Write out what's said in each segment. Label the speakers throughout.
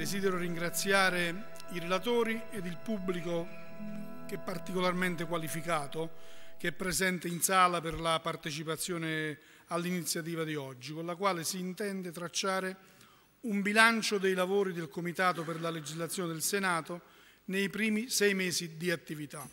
Speaker 1: Desidero ringraziare i relatori ed il pubblico che è particolarmente qualificato che è presente in sala per la partecipazione all'iniziativa di oggi, con la quale si intende tracciare un bilancio dei lavori del Comitato per la legislazione del Senato nei primi sei mesi di attività.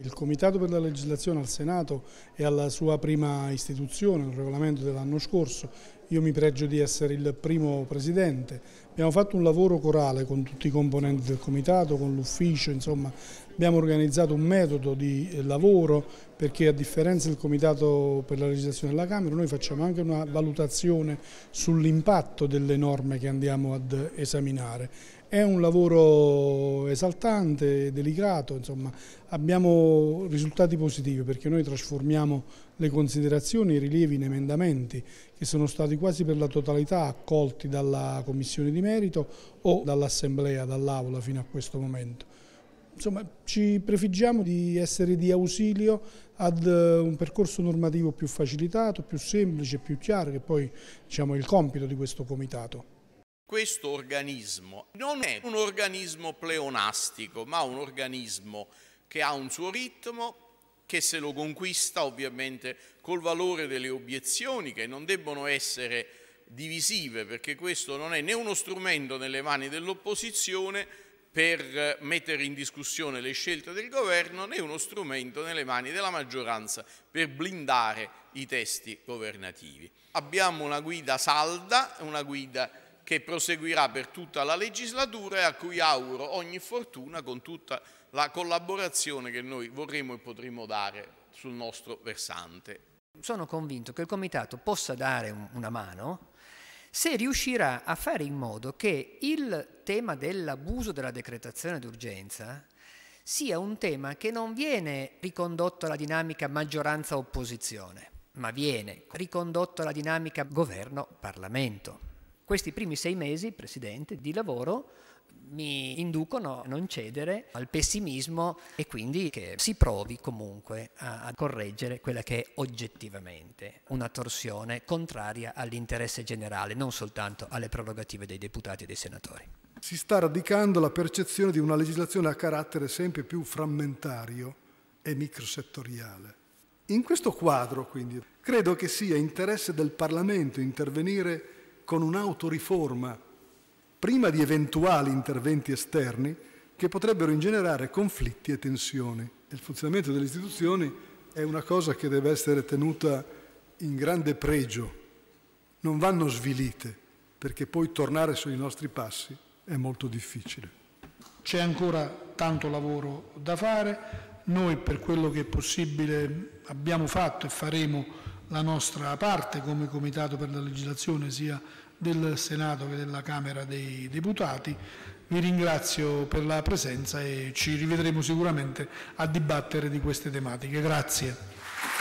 Speaker 1: Il Comitato per la legislazione al Senato è alla sua prima istituzione, un regolamento dell'anno scorso io mi pregio di essere il primo presidente. Abbiamo fatto un lavoro corale con tutti i componenti del comitato, con l'ufficio, insomma abbiamo organizzato un metodo di eh, lavoro perché a differenza del comitato per la legislazione della Camera noi facciamo anche una valutazione sull'impatto delle norme che andiamo ad esaminare. È un lavoro esaltante, delicato, insomma abbiamo risultati positivi perché noi trasformiamo le considerazioni i rilievi in emendamenti che sono stati quasi per la totalità accolti dalla Commissione di Merito o dall'Assemblea, dall'Aula fino a questo momento. Insomma, ci prefiggiamo di essere di ausilio ad eh, un percorso normativo più facilitato, più semplice, più chiaro, che poi diciamo, è il compito di questo Comitato.
Speaker 2: Questo organismo non è un organismo pleonastico, ma un organismo che ha un suo ritmo, che se lo conquista ovviamente col valore delle obiezioni che non debbono essere divisive perché questo non è né uno strumento nelle mani dell'opposizione per eh, mettere in discussione le scelte del governo né uno strumento nelle mani della maggioranza per blindare i testi governativi. Abbiamo una guida salda, una guida che proseguirà per tutta la legislatura e a cui auguro ogni fortuna con tutta la collaborazione che noi vorremmo e potremo dare sul nostro versante.
Speaker 3: Sono convinto che il Comitato possa dare una mano se riuscirà a fare in modo che il tema dell'abuso della decretazione d'urgenza sia un tema che non viene ricondotto alla dinamica maggioranza-opposizione, ma viene ricondotto alla dinamica governo-parlamento. Questi primi sei mesi, Presidente, di lavoro mi inducono a non cedere al pessimismo e quindi che si provi comunque a, a, correggere quella che è oggettivamente una torsione contraria all'interesse generale, non soltanto alle prerogative dei deputati e dei senatori.
Speaker 4: Si sta radicando la percezione di una legislazione a carattere sempre più frammentario e microsettoriale. In questo quadro, quindi, credo che sia interesse del Parlamento intervenire con un'autoriforma prima di eventuali interventi esterni che potrebbero ingenerare conflitti e tensioni. Il funzionamento delle istituzioni è una cosa che deve essere tenuta in grande pregio, non vanno svilite, perché poi tornare sui nostri passi è molto difficile. C'è
Speaker 1: ancora tanto lavoro da fare, noi per quello che è possibile abbiamo fatto e faremo la nostra parte come Comitato per la legislazione sia del Senato che della Camera dei Deputati. Vi ringrazio per la presenza e ci rivedremo sicuramente a dibattere di queste tematiche. Grazie.